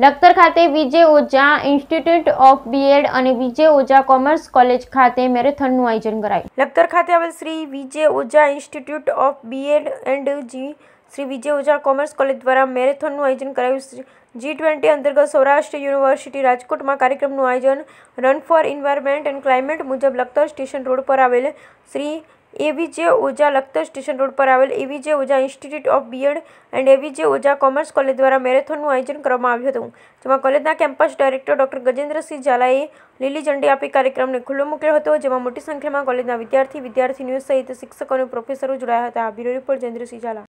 નખતર ખાતે Vijay Oza institute of BEd અને Vijay Oza commerce college ખાતે મેરેથોનનું આયોજન કરાયું લખતર ખાતે આવેલ Shri Vijay Oza institute of BEd and જી શ્રી વિજય ઓજા કોમર્સ કોલેજ દ્વારા મેરેથોનનું આયોજન કરાયું જી ટ્વેન્ટી અંતર્ગત સૌરાષ્ટ્ર યુનિવર્સિટી રાજકોટમાં કાર્યક્રમનું આયોજન run for environment and climate મુજબ લખતર સ્ટેશન રોડ પર આવેલ શ્રી એવી જે ઓઝા લખતર સ્ટેશન રોડ પર આવેલ એવી જે Oza institute of BEd and એવી જે ઓઝા કોમર્સ કોલેજ દ્વારા મેરેથોનનું આયોજન કરવામાં આવ્યું હતું જેમાં કોલેજના કેમ્પસ ડાયરેક્ટર ડૉક્ટર ગજેન્દ્રસિંહ ઝાલાએ લીલી ઝંડી આપી કાર્યક્રમને ખુલ્લો મૂક્યો હતો જેમાં મોટી સંખ્યામાં કોલેજના વિદ્યાર્થી વિદ્યાર્થીનીઓ સહિત શિક્ષકો અને પ્રોફેસરો જોડાયા હતા બ્યુરો રિપોર્ટ જયેન્દ્રસિંહ ઝાલા